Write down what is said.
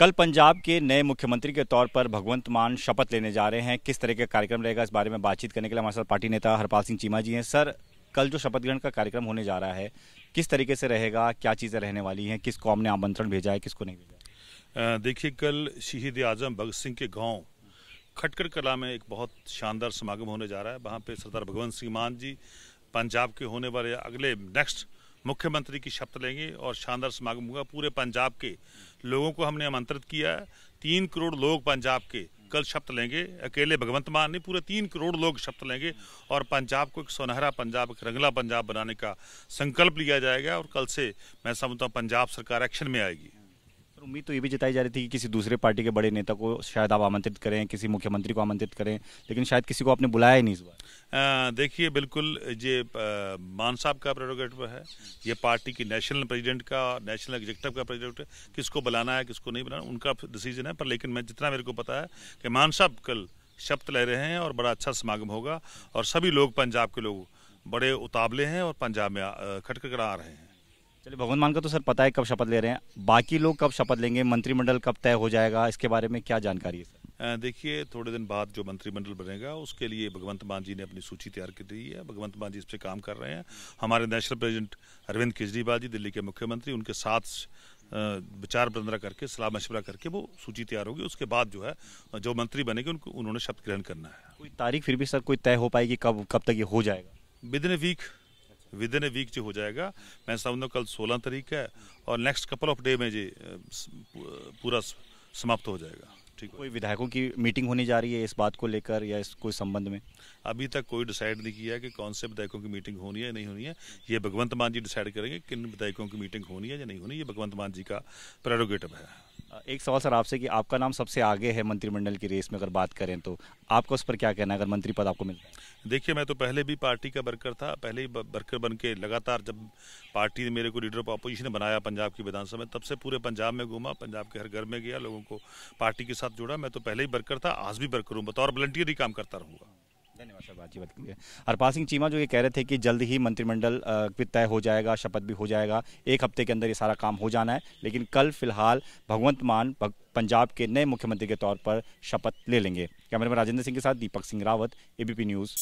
कल पंजाब के नए मुख्यमंत्री के तौर पर भगवंत मान शपथ लेने जा रहे हैं किस तरह का कार्यक्रम रहेगा इस बारे में बातचीत करने के लिए हमारे साथ पार्टी नेता हरपाल सिंह चीमा जी हैं सर कल जो शपथ ग्रहण का कार्यक्रम होने जा रहा है किस तरीके से रहेगा क्या चीज़ें रहने वाली हैं किस कौम ने आमंत्रण भेजा है किसको नहीं भेजा देखिए कल शहीद आजम भगत सिंह के गाँव खटकर कला में एक बहुत शानदार समागम होने जा रहा है वहाँ पर सरदार भगवंत सिंह मान जी पंजाब के होने वाले अगले नेक्स्ट मुख्यमंत्री की शपथ लेंगे और शानदार समागम होगा पूरे पंजाब के लोगों को हमने आमंत्रित किया है तीन करोड़ लोग पंजाब के कल शपथ लेंगे अकेले भगवंत मान नहीं पूरे तीन करोड़ लोग शपथ लेंगे और पंजाब को एक सुनहरा पंजाब एक रंगला पंजाब बनाने का संकल्प लिया जाएगा और कल से मैं समझता हूँ पंजाब सरकार एक्शन में आएगी तो उम्मीद तो ये भी जताई जा रही थी कि किसी दूसरे पार्टी के बड़े नेता को शायद आप आमंत्रित करें किसी मुख्यमंत्री को आमंत्रित करें लेकिन शायद किसी को आपने बुलाया ही नहीं इस बार देखिए बिल्कुल ये मान साहब का प्रोरोगेटिव है ये पार्टी की नेशनल प्रेसिडेंट का नेशनल एग्जेक्टिव का प्रेसिडेंट किसको बुलाना है किसको नहीं बुलाना उनका डिसीजन है पर लेकिन मैं जितना मेरे को पता है कि मान साहब कल शब्द ले रहे हैं और बड़ा अच्छा समागम होगा और सभी लोग पंजाब के लोग बड़े उतावले हैं और पंजाब में खटखड़ा आ रहे हैं चलिए भगवंत मान का तो सर पता है कब शपथ ले रहे हैं बाकी लोग कब शपथ लेंगे मंत्रिमंडल कब तय हो जाएगा इसके बारे में क्या जानकारी है सर देखिए थोड़े दिन बाद जो मंत्रिमंडल बनेगा उसके लिए भगवंत मान जी ने अपनी सूची तैयार की दी है भगवंत मान जी इस पर काम कर रहे हैं हमारे नेशनल प्रेजिडेंट अरविंद केजरीवाल जी दिल्ली के मुख्यमंत्री उनके साथ विचार बंदरा करके सलाह मशवरा करके वो सूची तैयार होगी उसके बाद जो है जो मंत्री बनेंगे उनको उन्होंने शपथ ग्रहण करना है कोई तारीख फिर भी सर कोई तय हो पाएगी कब कब तक ये हो जाएगा within a week within a week जो हो जाएगा मैं समझता हूँ कल सोलह तारीख है और नेक्स्ट कपल ऑफ डे में जी पूरा समाप्त हो जाएगा ठीक कोई विधायकों की मीटिंग होने जा रही है इस बात को लेकर या इस कोई संबंध में अभी तक कोई डिसाइड नहीं किया कि कौन से विधायकों की मीटिंग होनी है या नहीं होनी है ये भगवंत मान जी डिसाइड करेंगे किन विधायकों की मीटिंग होनी है या नहीं होनी ये भगवंत मान जी का प्रेरोगेटिव है एक सवाल सर आपसे कि आपका नाम सबसे आगे है मंत्रिमंडल की रेस में अगर बात करें तो आपको उस पर क्या कहना है अगर मंत्री पद आपको मिलता है देखिए मैं तो पहले भी पार्टी का वर्कर था पहले ही वर्कर बन के लगातार जब पार्टी ने मेरे को लीडर ऑफ अपोजिशन बनाया पंजाब की विधानसभा में तब से पूरे पंजाब में घूमा पंजाब के हर घर में गया लोगों को पार्टी के साथ जुड़ा मैं तो पहले ही वर्कर था आज भी वर्कर हूँ बतौर वॉलंटियर ही काम करता रहूँगा धन्यवाद सर बातचीत के लिए हरपाल सिंह चीमा जो ये कह रहे थे कि जल्द ही मंत्रिमंडल तय हो जाएगा शपथ भी हो जाएगा एक हफ्ते के अंदर ये सारा काम हो जाना है लेकिन कल फिलहाल भगवंत मान पंजाब के नए मुख्यमंत्री के तौर पर शपथ ले लेंगे कैमरे में राजेंद्र सिंह के साथ दीपक सिंह रावत एबीपी न्यूज़